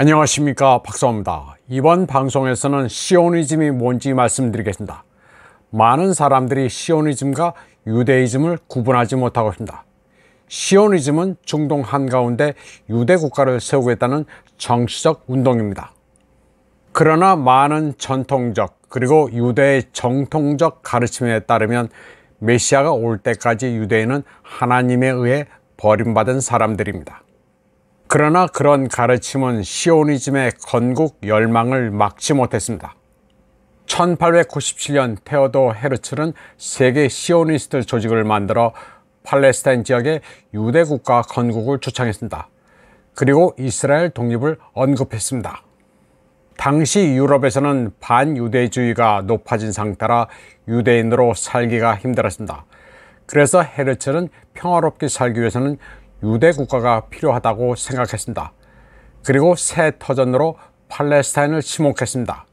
안녕하십니까 박사입니다 이번 방송에서는 시오니즘이 뭔지 말씀드리겠습니다 많은 사람들이 시오니즘과 유대이즘을 구분하지 못하고 있습니다 시오니즘은 중동 한가운데 유대 국가를 세우겠다는 정치적 운동입니다 그러나 많은 전통적 그리고 유대의 정통적 가르침에 따르면 메시아가 올 때까지 유대인은 하나님에 의해 버림받은 사람들입니다 그러나 그런 가르침은 시오니즘의 건국 열망을 막지 못했습니다. 1897년 테오도 헤르츠는 세계 시오니스트 조직을 만들어 팔레스타인 지역의 유대 국가 건국을 주창했습니다. 그리고 이스라엘 독립을 언급했습니다. 당시 유럽에서는 반유대주의가 높아진 상태라 유대인으로 살기가 힘들었습니다. 그래서 헤르츠는 평화롭게 살기 위해서는 유대 국가가 필요하다고 생각했습니다. 그리고 새 터전으로 팔레스타인을 지목했습니다.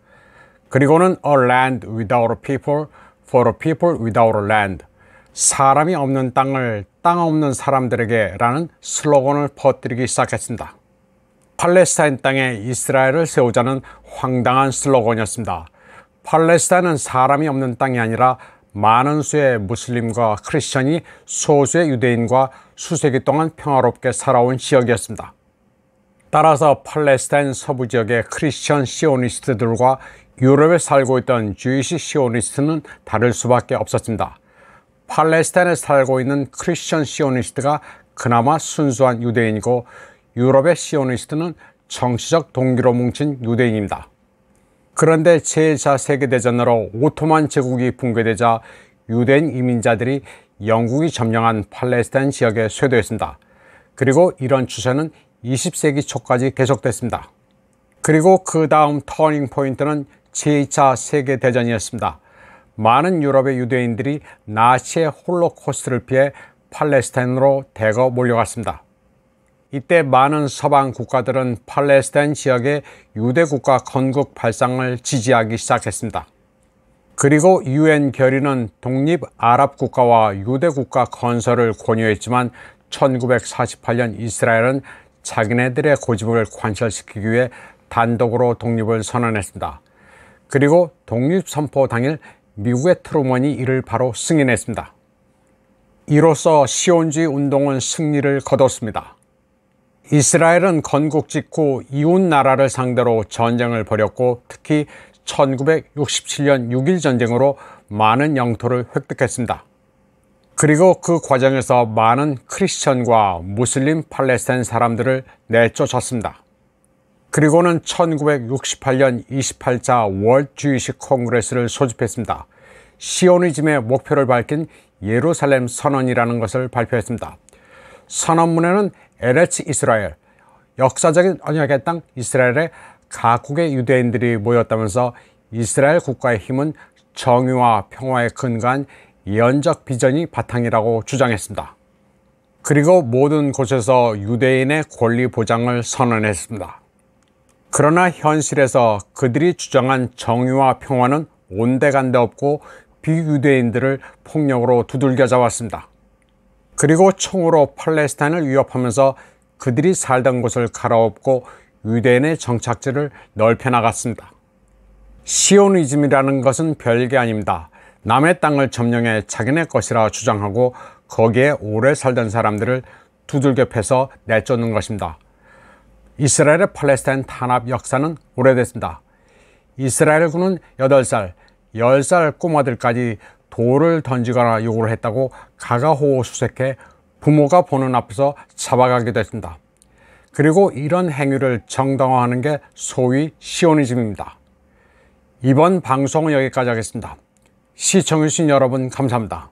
그리고는 a land without a people for a people without a land 사람이 없는 땅을 땅 없는 사람들에게 라는 슬로건을 퍼뜨리기 시작했습니다. 팔레스타인 땅에 이스라엘을 세우자는 황당한 슬로건이었습니다. 팔레스타인은 사람이 없는 땅이 아니라 많은 수의 무슬림과 크리스천이 소수의 유대인과 수세기 동안 평화롭게 살아온 지역이었습니다. 따라서 팔레스타인 서부 지역의 크리스천 시오니스트들과 유럽에 살고 있던 주이시 시오니스트는 다를 수밖에 없었습니다. 팔레스타인에 살고 있는 크리스천 시오니스트가 그나마 순수한 유대인이고 유럽의 시오니스트는 정치적 동기로 뭉친 유대인입니다. 그런데 제4세계대전으로 오토만 제국이 붕괴되자 유대인 이민자들이 영국이 점령한 팔레스타인 지역에 쇄도했습니다. 그리고 이런 추세는 20세기 초까지 계속됐습니다. 그리고 그 다음 터닝 포인트는 제2차 세계대전이었습니다. 많은 유럽의 유대인들이 나치의 홀로코스트를 피해 팔레스타인으로 대거 몰려갔습니다. 이때 많은 서방 국가들은 팔레스타인 지역의 유대 국가 건국 발상을 지지하기 시작했습니다. 그리고 유엔 결의는 독립 아랍 국가와 유대 국가 건설을 권유했지만 1948년 이스라엘은 자기네들의 고집을 관철시키기 위해 단독으로 독립을 선언했습니다. 그리고 독립 선포 당일 미국의 트루먼이 이를 바로 승인했습니다. 이로써 시온주의 운동은 승리를 거뒀습니다. 이스라엘은 건국 직후 이웃 나라를 상대로 전쟁을 벌였고 특히 1967년 6일 전쟁으로 많은 영토를 획득했습니다. 그리고 그 과정에서 많은 크리스천과 무슬림 팔레스타인 사람들을 내쫓았습니다. 그리고는 1968년 2 8자 월주의식 콩그레스를 소집했습니다. 시오니즘의 목표를 밝힌 예루살렘 선언이라는 것을 발표했습니다. 선언문에는 에레츠 이스라엘, 역사적인 언약의 땅 이스라엘의 각국의 유대인들이 모였다면서 이스라엘 국가의 힘은 정의와 평화의 근간 예언적 비전이 바탕이라고 주장했습니다. 그리고 모든 곳에서 유대인의 권리 보장을 선언했습니다. 그러나 현실에서 그들이 주장한 정의와 평화는 온데간데 없고 비유대인들을 폭력으로 두들겨 잡았습니다. 그리고 총으로 팔레스타인을 위협하면서 그들이 살던 곳을 갈아엎고 유대인의 정착지를 넓혀 나갔습니다. 시오니즘이라는 것은 별게 아닙니다. 남의 땅을 점령해 자기네 것이라 주장하고 거기에 오래 살던 사람들을 두들겨 패서 내쫓는 것입니다. 이스라엘의 팔레스타인 탄압 역사는 오래됐습니다. 이스라엘군은 8살, 10살 꼬마들까지 돌을 던지거나 요구를 했다고 가가호호 수색해 부모가 보는 앞에서 잡아가게 됐습니다. 그리고 이런 행위를 정당화하는 게 소위 시오니즘입니다. 이번 방송은 여기까지 하겠습니다. 시청해주신 여러분 감사합니다.